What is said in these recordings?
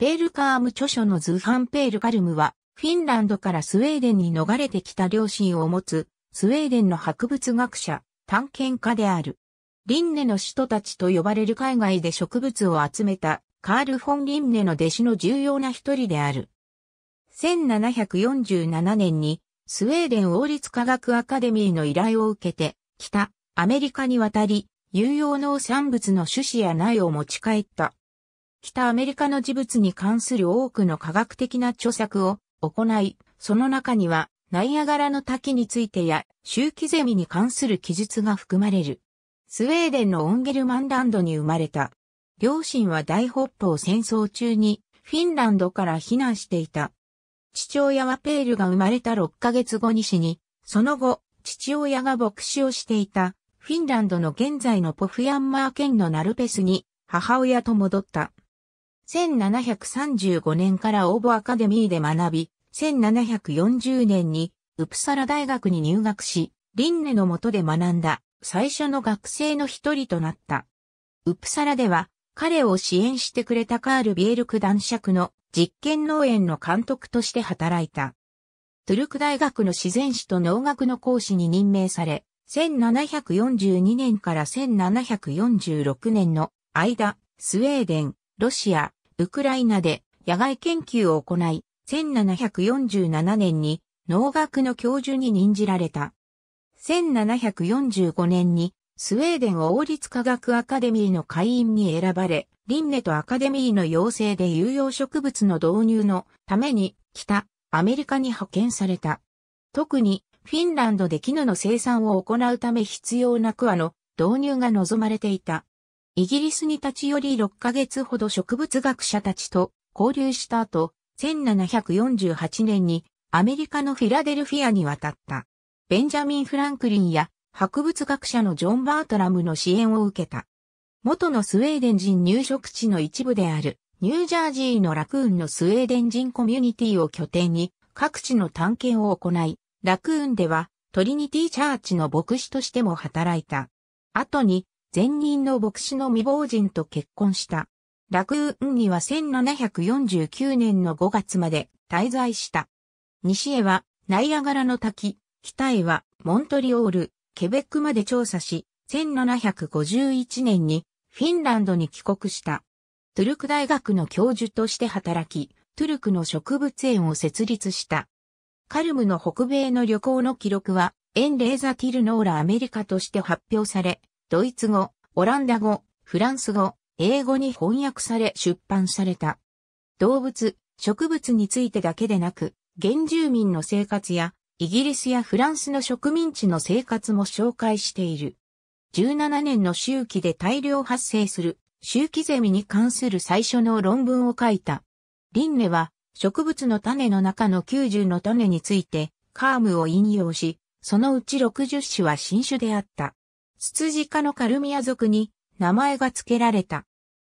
ペールカーム著書の図版ペールカルムは、フィンランドからスウェーデンに逃れてきた両親を持つ、スウェーデンの博物学者、探検家である。リンネの使徒たちと呼ばれる海外で植物を集めた、カール・フォン・リンネの弟子の重要な一人である。1747年に、スウェーデン王立科学アカデミーの依頼を受けて、北、アメリカに渡り、有用農産物の種子や苗を持ち帰った。北アメリカの事物に関する多くの科学的な著作を行い、その中には、ナイアガラの滝についてや、周期ゼミに関する記述が含まれる。スウェーデンのオンゲルマンランドに生まれた。両親は大北方戦争中に、フィンランドから避難していた。父親はペールが生まれた6ヶ月後に死に、その後、父親が牧師をしていた、フィンランドの現在のポフヤンマー県のナルペスに、母親と戻った。1735年から応募アカデミーで学び、1740年にウプサラ大学に入学し、リンネの下で学んだ最初の学生の一人となった。ウプサラでは彼を支援してくれたカール・ビエルク男爵の実験農園の監督として働いた。トゥルク大学の自然史と農学の講師に任命され、1742年から1746年の間、スウェーデン、ロシア、ウクライナで野外研究を行い、1747年に農学の教授に任じられた。1745年にスウェーデン王立科学アカデミーの会員に選ばれ、リンネとアカデミーの要請で有用植物の導入のために北アメリカに派遣された。特にフィンランドで絹の生産を行うため必要な桑の導入が望まれていた。イギリスに立ち寄り6ヶ月ほど植物学者たちと交流した後、1748年にアメリカのフィラデルフィアに渡った。ベンジャミン・フランクリンや博物学者のジョン・バートラムの支援を受けた。元のスウェーデン人入植地の一部であるニュージャージーのラクーンのスウェーデン人コミュニティを拠点に各地の探検を行い、ラクーンではトリニティチャーチの牧師としても働いた。後に前任の牧師の未亡人と結婚した。ラクーンには1749年の5月まで滞在した。西へはナイアガラの滝、北へはモントリオール、ケベックまで調査し、1751年にフィンランドに帰国した。トゥルク大学の教授として働き、トゥルクの植物園を設立した。カルムの北米の旅行の記録は、エンレーザティルノーラアメリカとして発表され、ドイツ語、オランダ語、フランス語、英語に翻訳され出版された。動物、植物についてだけでなく、原住民の生活や、イギリスやフランスの植民地の生活も紹介している。17年の周期で大量発生する周期ゼミに関する最初の論文を書いた。リンネは植物の種の中の90の種についてカームを引用し、そのうち60種は新種であった。ツツジ科のカルミア族に名前が付けられた。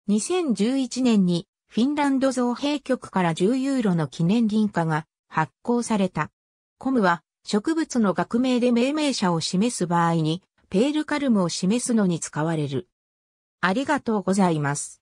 2011年にフィンランド造幣局から10ユーロの記念銀貨が発行された。コムは植物の学名で命名者を示す場合にペールカルムを示すのに使われる。ありがとうございます。